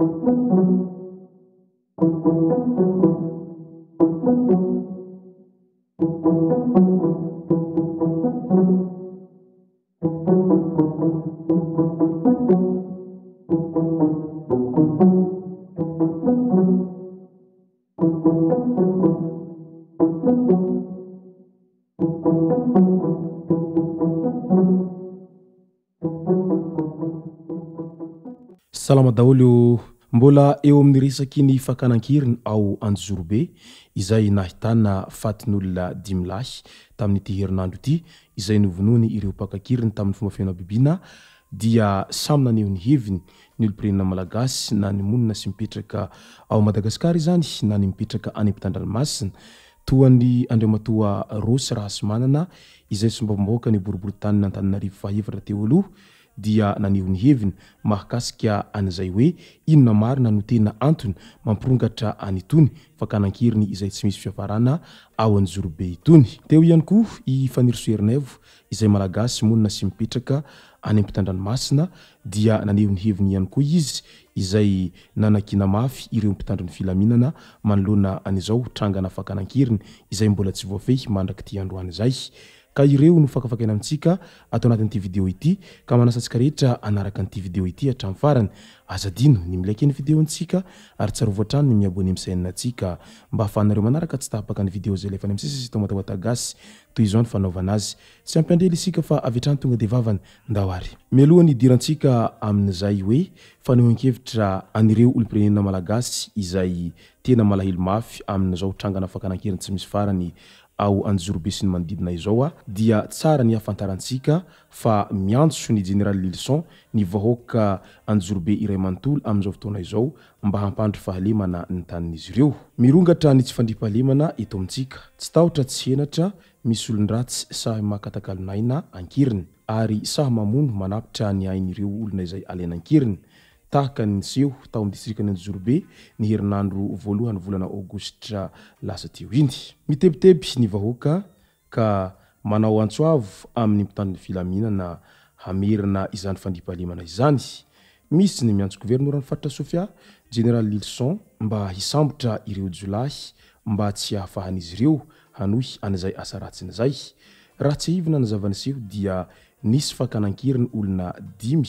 Thank you. salama daoly o mbola eo amin'ny resaky ny fakanan-kiriny ao anozorobe izay nahitanafatn'olonadimlahy tam'yty herinandroityzayny ireopakakiriny tamn'ny fomba finabibiana dia samynanyeo ny heviny ny olopreninamalagasy na y monina sy mipetrakaaomadagasikara zany na ny mipetraka anempitandralimasina toany andrimatoa rosy raha so manana izay sombavimboka ny boriborytanantanariv faevatra teo aloha dia naneho ny heviny mahkasik an'izay hoe inona marina no tena antony mampirongatra any tony fakanakiriny izay tsy misy fiafarana ao an'nyjorobe itony teo ihany koa ifanirosoerinivo izay malagasy monina sy mipetraka any am-pitandrany masina dia nanehon'ny heviny ihany koa izyzayanaina mafy ireo mpitandrany filainana manoloana azao trangana fakanakiriny zay mbola tsy voafehy mandrak ti androan'zay ireo no fakafakaina amintsika atao anati'nyity video itymaaatsikaeyemanaraka tsy tapaka ny idyefy amsisa tomataataasytnyfanaovanazy sy ampiandela isika fa avy trany tonga devavanydaay mloany dirantsika ami'zay oe fannkevitra anreo olompirenena malagasy izay tenamalahelo mafy aminzao trangana afaka nankiriny tsy misy farany ao anjorobe sy ny manodidina izaoa dia tsara ny hafantarantsika fa miantso ny general lilson ny vahoaka anjorobe iray manontolo ami'zao fotona zao mba hampanitra fahalemana ny tann'izy ireo mirongatra ny tsy fandri-pahalemana eto amitsika tsy taotra tsy enatra misy olon-dratsy say mahakatakalonaina akiriny ary sah mamono manapitra ny ain'ireoolonazay alanakiriny tahakanynyseho taamdistrikanyjorobe ny herinandro voalohany volanaagostra lasa teo iny mitebiteby ny vahoaka ka manao antsoavo ami'ny mpitandrony ianaasy ny miantso governorany fatitra sofia generallilon mba hisambotra ireo jola mba tsy ahafahan'zy reosna nyzanysehodia nisy fakanan-kiriny olona dimy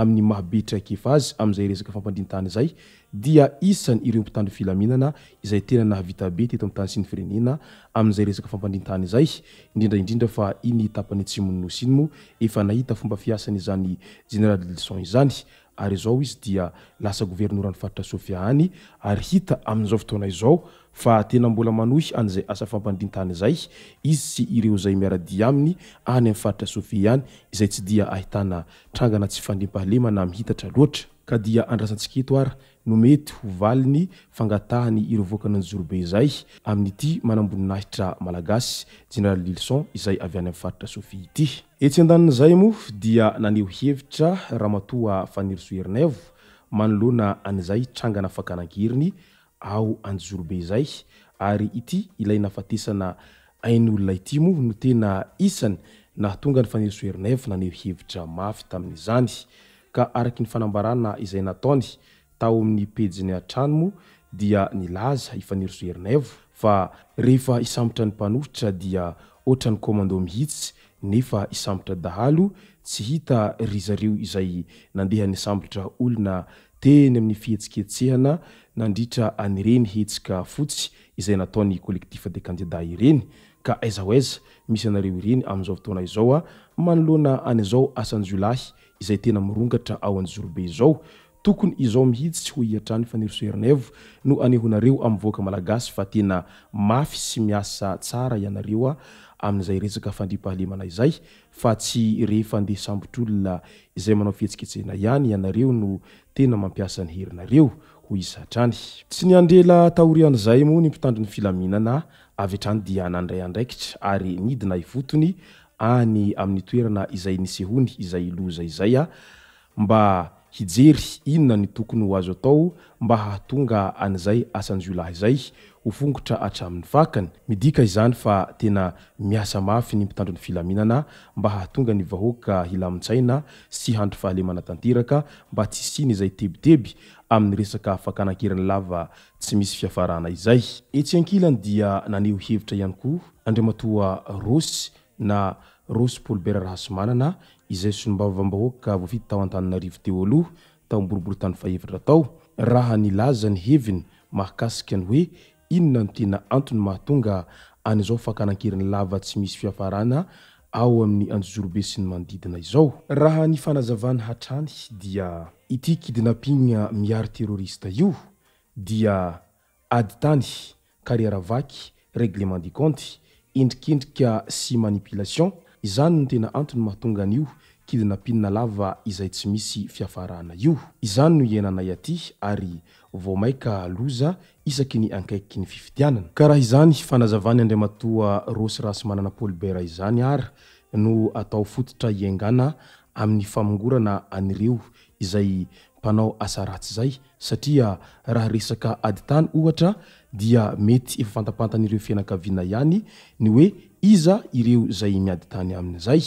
amin'ny mahabe traiky efa azy amin'izay resaka fampandrinytany zay dia isany ireo ampitandy filaminana izay tena naha vitabe teto ampi tany sy ny firenena amin'izay resaka fampandintany zay indrindra indrindra fa i ny tapany tsimony nosy iny moa efa nahita fomba fiasanyizany genérallison izany ary izao izy dia lasa governora ny faritra sofia any ary hita amin'izao fotona izao fa tena mbola manohy an'izay asa fampandrintany zay izy tsy ireo zay miaradia aminy any amin'ny faritra sofia ihany zay tsy dia ahitana trangana tsy fandiam-pahalema na mihitatra loatra ka dia andrasantsikaeto ara nomety ho valiny fangataha ny irovoka ny anjorobe zay amin'ity manamboninahitra malagasy general lilson izay avy any amin'ny faritra sohi ity etsy an-danin'izay moa dia naneo hevitra raha matoa fanery soerinavo manoloana an'izay trangana afaka anan-kiriny ao anjorobe zay ary ity ilay nafatesana ain' olona ity moa no tena isany na tonga ny fanir soerinavo naneo hevitra mafy tamin'izany ka araky ny fanambarana izay nataony tao amin'ny peji ny atranomo dia nilaza ifanirizo erinaofaefa isambotra ny mpanohitra dianyôdô mihitsyne isambotradaalo tsy hitazeymbtraolonateny aminny fihetsiketsehanaanieyeikeyaooanaaoa manoloana anizao asanjol ahy izay tena mirongatra ao an'nyjorobe izao tokony izao mihitsytsy ho iatrany fanirsern no aneonareo amyaka malagasy fatena mafy sy miasas areyeihaeaayyeieaeie tsy ny andrela taorian'zay moa ny mpitandri ny filaminana avy atrany dia nandray andraikitra ary nidina iotony any amin'ny toerana izay nisehony izay oza zayamba ah. hijery inona ny tokony ho azo atao mba hahatonga an'izay asanjyolah zay hofongotrayaiaafy ny mpitandrony fiainana mba hahatonga ny vahoaka hilamintsaina sy handro fahalemanatanteraka mba tsysiny zayteieayeskfkakerny lavatsyisy fiafayetsakilny dia naneho hevitra iany ko andria matoa rosy na rosypolbert raha somanana izay snombavambahoak ka vofidy tao an-tannarivo teoalo tamboribory tany fahevitra tao nlaza ny heviny makasika any hoe inona ny tena antony mahatonga an'izao faka ana-kerin'ny lava tsy misy fihafarana ao amin'ny anojorobe sy ny manodidina izao raha ny fanazavany hatrany dia ity kidinapina miary terorista io dia adytany kariaravaky reglement de conte endrikendrika sy manipulation izany ny tena antony mahatonga an'io kidina mpinina lava izay tsy misy fiafaraana io izany no iainanay aty ary vo maika loza isaky ny ankaiky ny fifidianana ka raha izany fanazavany andre matoa rosy ra sy manana polbera izany ara no atao fototra iaingana amin'ny famongorana anyreo izay mpanao asa ratsy zay satria raha resaka adi tany ohatra dia mety efa fantapatanyireo fianakaviana ihany ny hoe iza ireo zay miadi tany amin'izay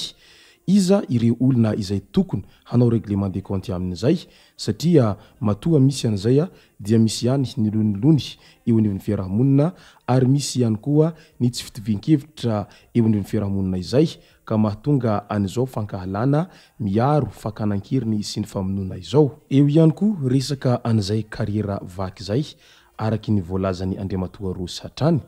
iza ireo olona izay tokony hanao reglement de comte amin'izay satria matoha misy an'izaya dia misy any nylonilony eo an'ivn'ny fiarahamonina ary misy ihany koa ny tsy fitovinkevitra eo anyivn'ny fiarahamonina izay ka mahatonga an'izao fankahalana miaro fakanan-keriny sy ny famonoana izao eo ihany koa resaka an'izay kariera vaky zay araky ny voalazany andrimatoa ro satrany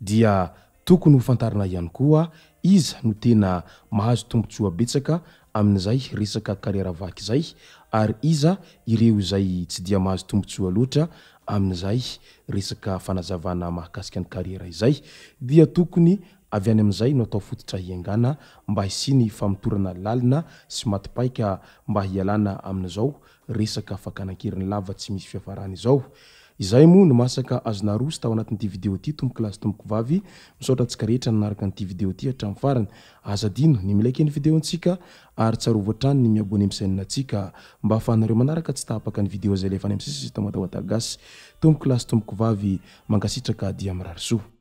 dia tokony hofantarana ihany koa iza no tena mahazo tombontso oabetsaka amin'izay resaka karira vaky izay ary iza ireo izay tsy dia mahazo tombontso oa loatra amin'izay resaka fanazavana mahakasika n'ny karira izay dia tokony avy any amin'izay no atao fototra hiangana mba hisiany famitorana lalina sy matipaika mba hialana amin'izao resaka fakana-keryny lava tsy misy fiafarana izao izay moa ny masaka azonaroa sy tao anatin'n'ity video ty tomboko lasy tomboko vavy misotra antsika rehetra ny anaraka n'ity video ty hatrami'ny farany azo dino ny milaka any videontsika ary tsarovoatrany ny miaboanay am'saininatsika mba ahafahanareo manaraka tsy ta apaka ny video zay le fa ny am' sisa sy tamaataho atagasy tombok lasy tombokovavy mankasitraka adi amin'y rarosoa